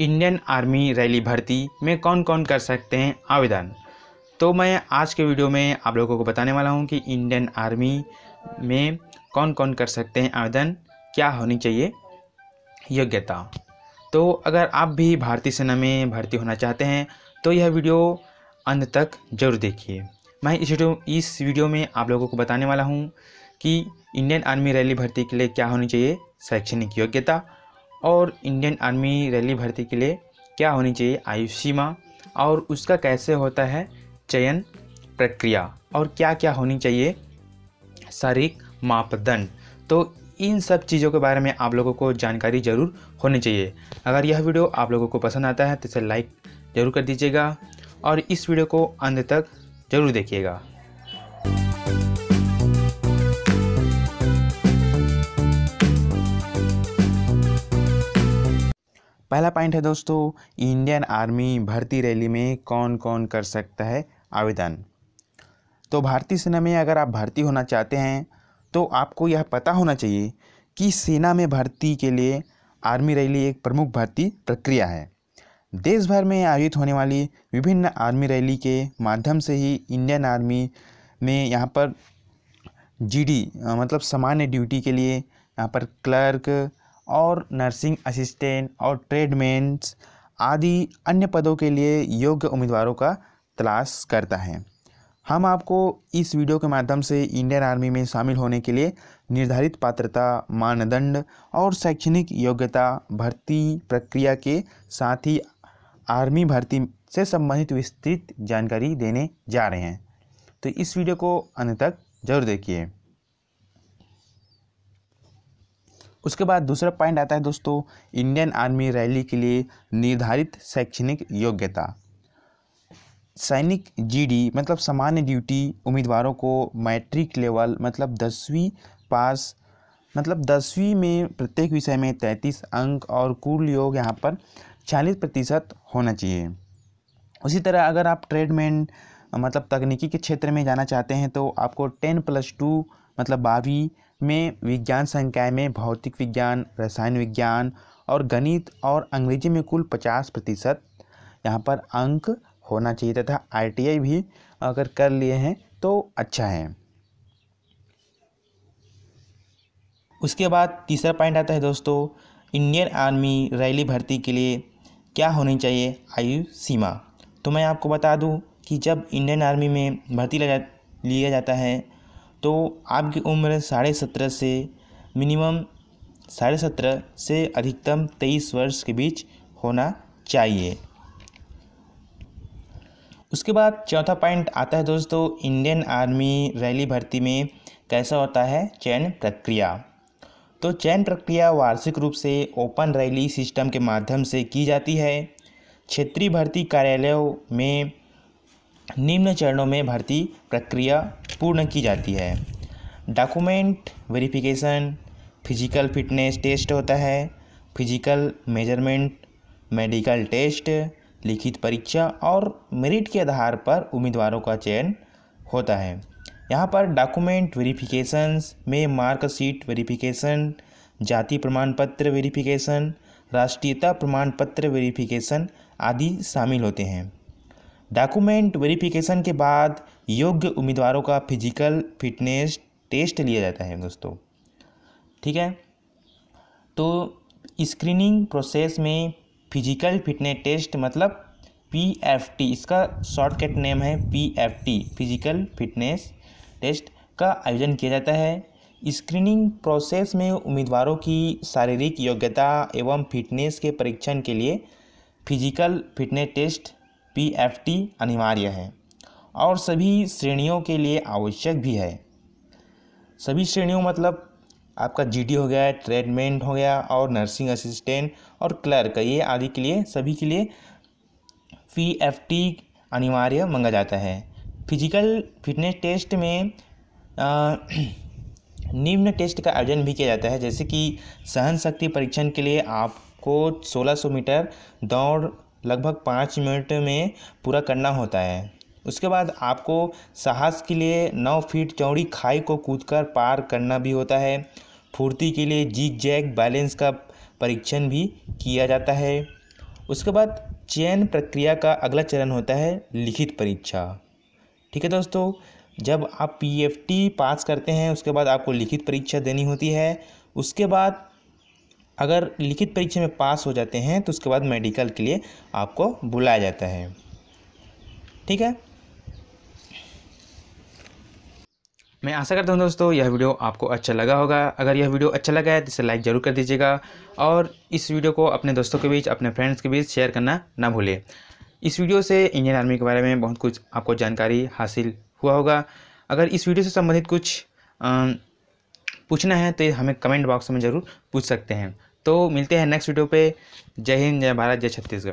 Indian army rally भर्ती में कौन कौन कर सकते हैं आवेदन तो मैं आज के वीडियो में आप लोगों को बताने वाला हूं कि इंडियन आर्मी में कौन कौन कर सकते हैं आवेदन क्या होनी चाहिए योग्यता तो अगर आप भी भारतीय सेना में भर्ती होना चाहते हैं तो यह वीडियो अंत तक जरूर देखिए मैं इस वीडियो इस वीडियो में आप लोगों को बताने वाला हूँ कि इंडियन आर्मी रैली भर्ती के लिए क्या होनी चाहिए शैक्षणिक योग्यता और इंडियन आर्मी रैली भर्ती के लिए क्या होनी चाहिए आयु सीमा और उसका कैसे होता है चयन प्रक्रिया और क्या क्या होनी चाहिए शारीरिक मापदंड तो इन सब चीज़ों के बारे में आप लोगों को जानकारी ज़रूर होनी चाहिए अगर यह वीडियो आप लोगों को पसंद आता है तो इसे लाइक ज़रूर कर दीजिएगा और इस वीडियो को अंत तक ज़रूर देखिएगा पहला पॉइंट है दोस्तों इंडियन आर्मी भर्ती रैली में कौन कौन कर सकता है आवेदन तो भारतीय सेना में अगर आप भर्ती होना चाहते हैं तो आपको यह पता होना चाहिए कि सेना में भर्ती के लिए आर्मी रैली एक प्रमुख भर्ती प्रक्रिया है देश भर में आयोजित होने वाली विभिन्न आर्मी रैली के माध्यम से ही इंडियन आर्मी में यहाँ पर जीडी मतलब सामान्य ड्यूटी के लिए यहाँ पर क्लर्क और नर्सिंग असिस्टेंट और ट्रेडमेंट्स आदि अन्य पदों के लिए योग्य उम्मीदवारों का तलाश करता है हम आपको इस वीडियो के माध्यम से इंडियन आर्मी में शामिल होने के लिए निर्धारित पात्रता मानदंड और शैक्षणिक योग्यता भर्ती प्रक्रिया के साथ ही आर्मी भर्ती से संबंधित विस्तृत जानकारी देने जा रहे हैं तो इस वीडियो को अंत तक जरूर देखिए उसके बाद दूसरा पॉइंट आता है दोस्तों इंडियन आर्मी रैली के लिए निर्धारित शैक्षणिक योग्यता सैनिक जीडी मतलब सामान्य ड्यूटी उम्मीदवारों को मैट्रिक लेवल मतलब दसवीं पास मतलब दसवीं में प्रत्येक विषय में तैंतीस अंक और कुल योग यहाँ पर चालीस प्रतिशत होना चाहिए उसी तरह अगर आप ट्रेडमेंट मतलब तकनीकी के क्षेत्र में जाना चाहते हैं तो आपको टेन प्लस टू मतलब बारहवीं में विज्ञान संकाय में भौतिक विज्ञान रसायन विज्ञान और गणित और अंग्रेजी में कुल पचास प्रतिशत यहाँ पर अंक होना चाहिए तथा आईटीआई भी अगर कर लिए हैं तो अच्छा है उसके बाद तीसरा पॉइंट आता है दोस्तों इंडियन आर्मी रैली भर्ती के लिए क्या होनी चाहिए आयु सीमा तो मैं आपको बता दूं कि जब इंडियन आर्मी में भर्ती लिया जाता है तो आपकी उम्र साढ़े सत्रह से मिनिमम साढ़े सत्रह से अधिकतम तेईस वर्ष के बीच होना चाहिए उसके बाद चौथा पॉइंट आता है दोस्तों इंडियन आर्मी रैली भर्ती में कैसा होता है चयन प्रक्रिया तो चयन प्रक्रिया वार्षिक रूप से ओपन रैली सिस्टम के माध्यम से की जाती है क्षेत्रीय भर्ती कार्यालयों में निम्न चरणों में भर्ती प्रक्रिया पूर्ण की जाती है document verification physical fitness test होता है फिजिकल मेजरमेंट मेडिकल टेस्ट लिखित परीक्षा और मेरिट के आधार पर उम्मीदवारों का चयन होता है यहाँ पर डॉक्यूमेंट वेरिफिकेशन में मार्कशीट वेरिफिकेशन जाति प्रमाण पत्र वेरिफिकेशन राष्ट्रीयता प्रमाण पत्र वेरिफिकेशन आदि शामिल होते हैं डॉक्यूमेंट वेरिफिकेशन के बाद योग्य उम्मीदवारों का फिजिकल फिटनेस टेस्ट लिया जाता है दोस्तों ठीक है तो स्क्रीनिंग प्रोसेस में फिजिकल फिटनेस टेस्ट मतलब पी एफ टी इसका शॉर्टकट नेम है P F T physical fitness test का आयोजन किया जाता है स्क्रीनिंग प्रोसेस में उम्मीदवारों की शारीरिक योग्यता एवं फिटनेस के परीक्षण के लिए physical fitness test P F T अनिवार्य है और सभी श्रेणियों के लिए आवश्यक भी है सभी श्रेणियों मतलब आपका जीडी हो गया ट्रेडमेंट हो गया और नर्सिंग असिस्टेंट और क्लर्क ये आदि के लिए सभी के लिए फी एफ टी अनिवार्य मंगा जाता है फिजिकल फिटनेस टेस्ट में निम्न टेस्ट का आयोजन भी किया जाता है जैसे कि सहन शक्ति परीक्षण के लिए आपको 1600 मीटर दौड़ लगभग पाँच मिनट में पूरा करना होता है उसके बाद आपको साहस के लिए नौ फीट चौड़ी खाई को कूदकर पार करना भी होता है फुर्ती के लिए जीग जैक बैलेंस का परीक्षण भी किया जाता है उसके बाद चयन प्रक्रिया का अगला चरण होता है लिखित परीक्षा ठीक है दोस्तों जब आप पीएफटी पास करते हैं उसके बाद आपको लिखित परीक्षा देनी होती है उसके बाद अगर लिखित परीक्षा में पास हो जाते हैं तो उसके बाद मेडिकल के लिए आपको बुलाया जाता है ठीक है मैं आशा करता हूँ दोस्तों यह वीडियो आपको अच्छा लगा होगा अगर यह वीडियो अच्छा लगा है तो इसे लाइक ज़रूर कर दीजिएगा और इस वीडियो को अपने दोस्तों के बीच अपने फ्रेंड्स के बीच शेयर करना ना भूलें इस वीडियो से इंडियन आर्मी के बारे में बहुत कुछ आपको जानकारी हासिल हुआ होगा अगर इस वीडियो से संबंधित कुछ पूछना है तो हमें कमेंट बॉक्स में ज़रूर पूछ सकते हैं तो मिलते हैं नेक्स्ट वीडियो पर जय हिंद जय भारत जय छत्तीसगढ़